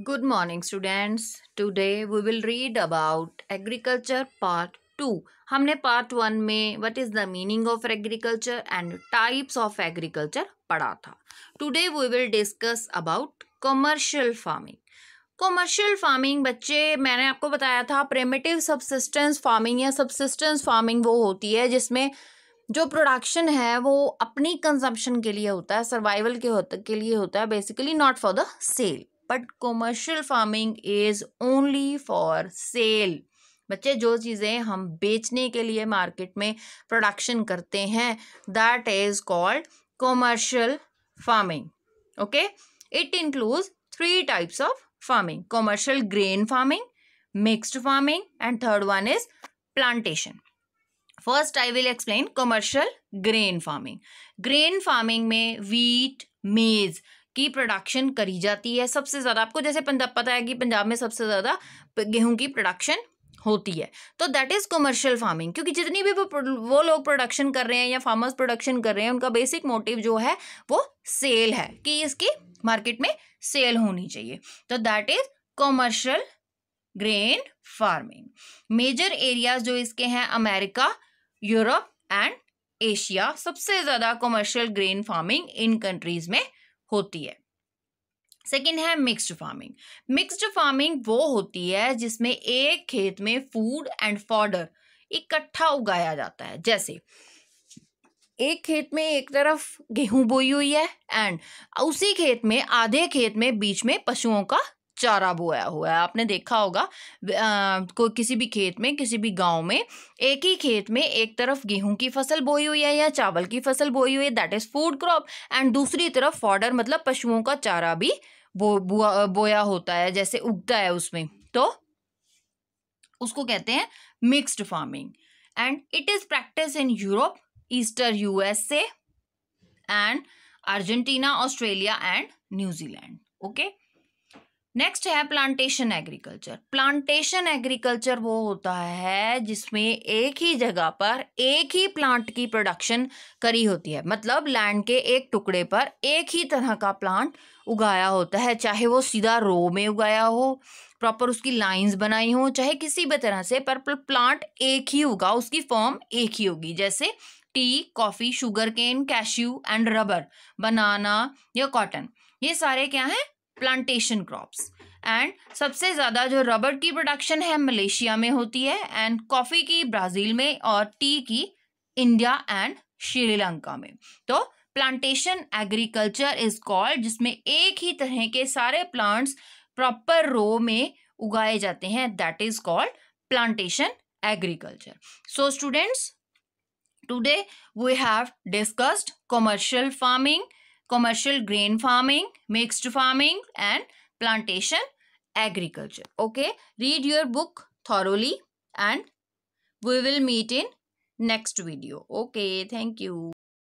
Good morning students. Today we will read about agriculture part 2. हमने part 1 में what is the meaning of agriculture and types of agriculture पढ़ा था Today we will discuss about commercial farming. Commercial farming बच्चे मैंने आपको बताया था primitive subsistence farming या सबसिस्टेंस फार्मिंग वो होती है जिसमें जो प्रोडक्शन है वो अपनी कंजम्पशन के लिए होता है सर्वाइवल के होता के लिए होता है basically not for the sale but commercial farming is only for sale बच्चे जो चीज़ें हम बेचने के लिए मार्केट में प्रोडक्शन करते हैं that is called commercial farming okay it includes three types of farming commercial grain farming mixed farming and third one is plantation first I will explain commercial grain farming grain farming में wheat maize की production करी जाती है सबसे ज़्यादा आपको जैसे पंजाब पता है कि पंजाब में सबसे ज़्यादा गेहूं की प्रोडक्शन होती है तो दैट इज़ कमर्शियल फार्मिंग क्योंकि जितनी भी वो वो लोग प्रोडक्शन कर रहे हैं या फार्मर्स प्रोडक्शन कर रहे हैं उनका बेसिक मोटिव जो है वो सेल है कि इसकी मार्केट में सेल होनी चाहिए तो that is commercial grain farming major areas जो इसके हैं अमेरिका यूरोप एंड एशिया सबसे ज़्यादा कॉमर्शियल ग्रेन फार्मिंग इन कंट्रीज़ में होती है सेकेंड है मिक्स्ड फार्मिंग मिक्स्ड फार्मिंग वो होती है जिसमें एक खेत में फूड एंड फॉडर इकट्ठा उगाया जाता है जैसे एक खेत में एक तरफ गेहूं बोई हुई है एंड उसी खेत में आधे खेत में बीच में पशुओं का चारा बोया हुआ है आपने देखा होगा कोई किसी भी खेत में किसी भी गांव में एक ही खेत में एक तरफ गेहूं की फसल बोई हुई है या चावल की फसल बोई हुई है that is food crop and दूसरी तरफ फॉर्डर मतलब पशुओं का चारा भी बो, बो, बोया होता है जैसे उगता है उसमें तो उसको कहते हैं mixed farming and it is practice in Europe eastern USA and Argentina Australia and New Zealand okay okay? Next है प्लांटेशन एग्रीकल्चर प्लांटेशन एग्रीकल्चर वो होता है जिसमें एक ही जगह पर एक ही प्लांट की प्रोडक्शन करी होती है मतलब लैंड के एक टुकड़े पर एक ही तरह का प्लांट उगाया होता है चाहे वो सीधा रो में उगाया हो प्रॉपर उसकी लाइंस बनाई हो चाहे किसी भी तरह से पर प्लांट एक ही होगा उसकी फॉर्म एक ही होगी जैसे tea coffee sugar cane cashew and rubber banana या कॉटन ये सारे क्या हैं प्लांटेशन क्रॉप्स एंड सबसे ज़्यादा जो रबर की प्रोडक्शन है मलेशिया में होती है एंड कॉफ़ी की ब्राज़ील में और टी की इंडिया एंड श्रीलंका में तो प्लांटेशन एग्रीकल्चर इज कॉल्ड जिसमें एक ही तरह के सारे प्लांट्स प्रॉपर रो में उगाए जाते हैं that is called plantation agriculture so students today we have discussed commercial farming commercial grain farming, mixed farming and plantation agriculture. Okay, read your book thoroughly and we will meet in next video. Okay, thank you.